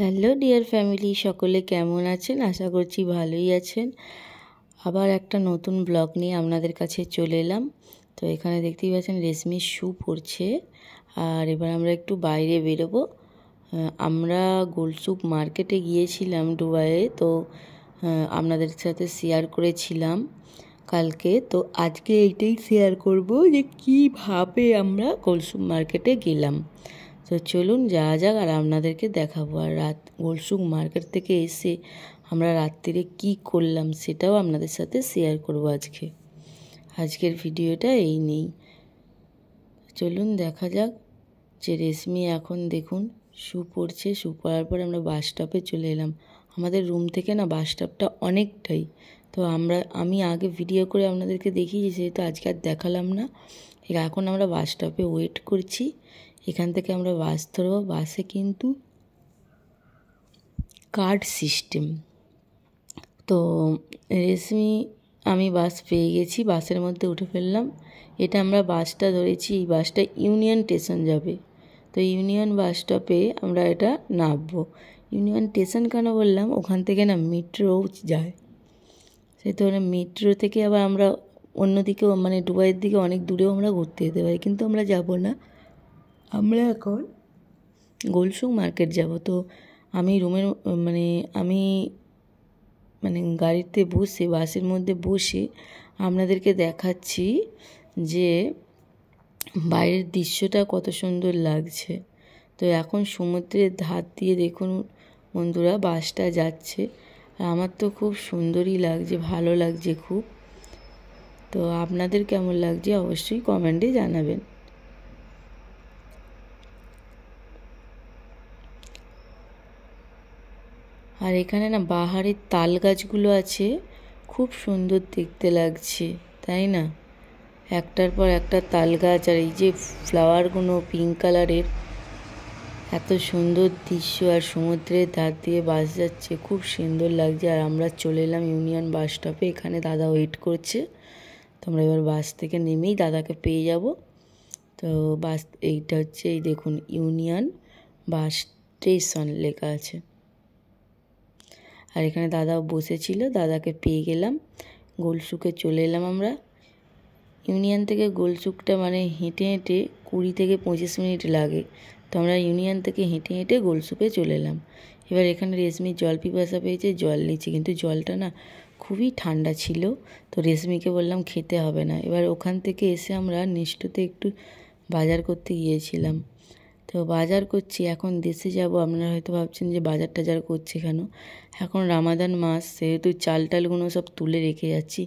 hello dear family সকলে কেমন আছেন আশা করছি ভালোই আছেন আবার একটা নতুন ব্লগ নিয়ে আপনাদের কাছে চলে এলাম তো এখানে দেখতেই পাচ্ছেন রেশমি শ্যু পরছে আর এবার আমরা একটু বাইরে বেরোবো আমরা গোলসুপ মার্কেটে গিয়েছিলাম ডুবাইয়ে তো আপনাদের সাথে শেয়ার করেছিলাম কালকে তো আজকে এইটাই শেয়ার করব যে কীভাবে আমরা গোলসুপ মার্কেটে গেলাম তো চলুন যাওয়া যাক আর আপনাদেরকে দেখাবো আর রাত গোলসুক মার্কেট থেকে এসে আমরা রাত্রিরে কি করলাম সেটাও আপনাদের সাথে শেয়ার করব আজকে আজকের ভিডিওটা এই নেই চলুন দেখা যাক যে রেশমি এখন দেখুন শু পড়ছে শু পরার পর আমরা বাস স্টপে চলে এলাম আমাদের রুম থেকে না বাস স্টপটা অনেকটাই তো আমরা আমি আগে ভিডিও করে আপনাদেরকে দেখিয়েছি সেহেতু আজকে আর দেখালাম না এখন আমরা বাস স্টপে ওয়েট করছি এখান থেকে আমরা বাস ধরবো বাসে কিন্তু কার্ড সিস্টেম তো রেশমি আমি বাস পেয়ে গেছি বাসের মধ্যে উঠে ফেললাম এটা আমরা বাসটা ধরেছি এই বাসটা ইউনিয়ন স্টেশন যাবে তো ইউনিয়ন বাস স্টপে আমরা এটা নামবো ইউনিয়ন স্টেশন কেন বললাম ওখান থেকে না মেট্রো যায় সে ধরে মেট্রো থেকে আবার আমরা অন্যদিকেও মানে ডুবাইয়ের দিকে অনেক দূরেও আমরা ঘুরতে যেতে পারি কিন্তু আমরা যাব না আমরা এখন গোলসুক মার্কেট যাব তো আমি রুমের মানে আমি মানে গাড়িতে বসে বাসের মধ্যে বসে আপনাদেরকে দেখাচ্ছি যে বাইরের দৃশ্যটা কত সুন্দর লাগছে তো এখন সমুদ্রের ধার দিয়ে দেখুন বন্ধুরা বাসটা যাচ্ছে আর আমার তো খুব সুন্দরই লাগছে ভালো লাগছে খুব তো আপনাদের কেমন লাগছে অবশ্যই কমেন্টে জানাবেন আর এখানে না বাহারের তাল গাছগুলো আছে খুব সুন্দর দেখতে লাগছে তাই না একটার পর একটা তাল গাছ আর এই যে ফ্লাওয়ারগুলো পিঙ্ক কালারের এত সুন্দর দৃশ্য আর সমুদ্রের ধার দিয়ে বাস যাচ্ছে খুব সুন্দর লাগছে আর আমরা চলে এলাম ইউনিয়ন বাস স্টপে এখানে দাদা ওয়েট করছে তো আমরা এবার বাস থেকে নেমেই দাদাকে পেয়ে যাব তো বাস এইটা হচ্ছে এই দেখুন ইউনিয়ন বাস স্টেশন লেখা আছে আর এখানে দাদাও বসেছিল দাদাকে পেয়ে গেলাম গোলসুকে চলে এলাম আমরা ইউনিয়ন থেকে গোলসুকটা মানে হেঁটে হেঁটে কুড়ি থেকে পঁচিশ মিনিট লাগে তো আমরা ইউনিয়ন থেকে হেঁটে হেঁটে গোলসুকে চলে এলাম এবার এখানে রেশমির জল পিপাসা পেয়েছে জল নিচ্ছে কিন্তু জলটা না খুবই ঠান্ডা ছিল তো রেশমিকে বললাম খেতে হবে না এবার ওখান থেকে এসে আমরা নিষ্ঠুতে একটু বাজার করতে গিয়েছিলাম তো বাজার করছি এখন দেশে যাব আপনারা হয়তো ভাবছেন যে বাজার টাজার করছি কেন এখন রামাদান মাস সেহেতু চাল টালগুলো সব তুলে রেখে যাচ্ছি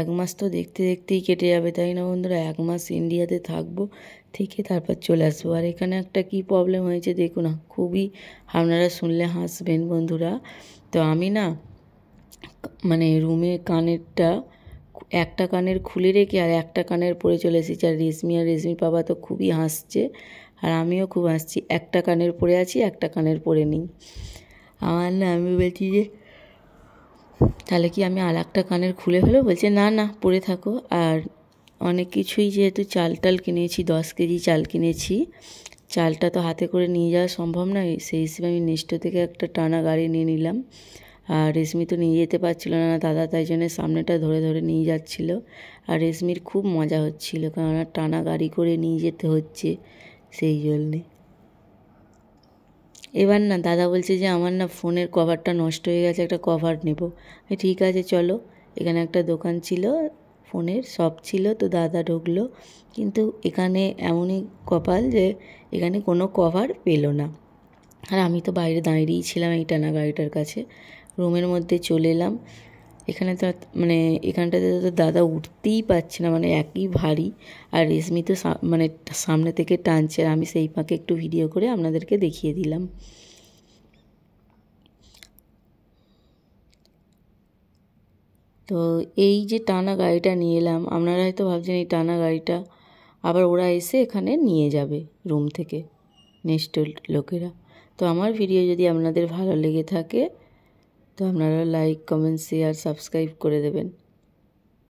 এক মাস তো দেখতে দেখতেই কেটে যাবে তাই না বন্ধুরা এক মাস ইন্ডিয়াতে থাকবো থেকে তারপর চলে আসবো আর এখানে একটা কি প্রবলেম হয়েছে দেখুন না খুবই আপনারা শুনলে হাসবেন বন্ধুরা তো আমি না মানে রুমে কানেরটা একটা কানের খুলে রেখে আর একটা কানের পরে চলে এসেছি আর রেশমি আর রেশমি বাবা তো খুবই হাসছে আর আমিও খুব হাসছি একটা কানের পরে আছি একটা কানের পরে নেই আমার না আমি বলছি যে তাহলে কি আমি আর একটা কানের খুলে ফেলো বলছে না না পরে থাকো আর অনেক কিছুই যেহেতু চাল টাল কিনেছি দশ কেজি চাল কিনেছি চালটা তো হাতে করে নিয়ে যাওয়া সম্ভব নয় সেই হিসেবে আমি নেস্টো থেকে একটা টানা গাড়ি নিয়ে নিলাম আর রেশমি তো নিয়ে যেতে পারছিল না দাদা তাই জন্য সামনেটা ধরে ধরে নিয়ে যাচ্ছিল আর রেশমির খুব মজা হচ্ছিলো কারণ টানা গাড়ি করে নিয়ে যেতে হচ্ছে সেই জন্যে এবার না দাদা বলছে যে আমার না ফোনের কভারটা নষ্ট হয়ে গেছে একটা কভার নেব ঠিক আছে চলো এখানে একটা দোকান ছিল ফোনের সব ছিল তো দাদা ঢুকলো কিন্তু এখানে এমনই কপাল যে এখানে কোনো কভার পেলো না আর আমি তো বাইরে দাঁড়িয়েই ছিলাম এই টানা গাড়িটার কাছে রুমের মধ্যে চলে এলাম এখানে তো মানে এখানটাতে তো দাদা উঠতেই পারছে না মানে একই ভারী আর রেশমি তো মানে সামনে থেকে টানছে আমি সেই পাকে একটু ভিডিও করে আপনাদেরকে দেখিয়ে দিলাম তো এই যে টানা গাড়িটা নিয়ে এলাম আপনারা হয়তো ভাবছেন এই টানা গাড়িটা আবার ওরা এসে এখানে নিয়ে যাবে রুম থেকে নেক্সট লোকেরা তো আমার ভিডিও যদি আপনাদের ভালো লেগে থাকে তো আপনারা লাইক কমেন্ট শেয়ার সাবস্ক্রাইব করে দেবেন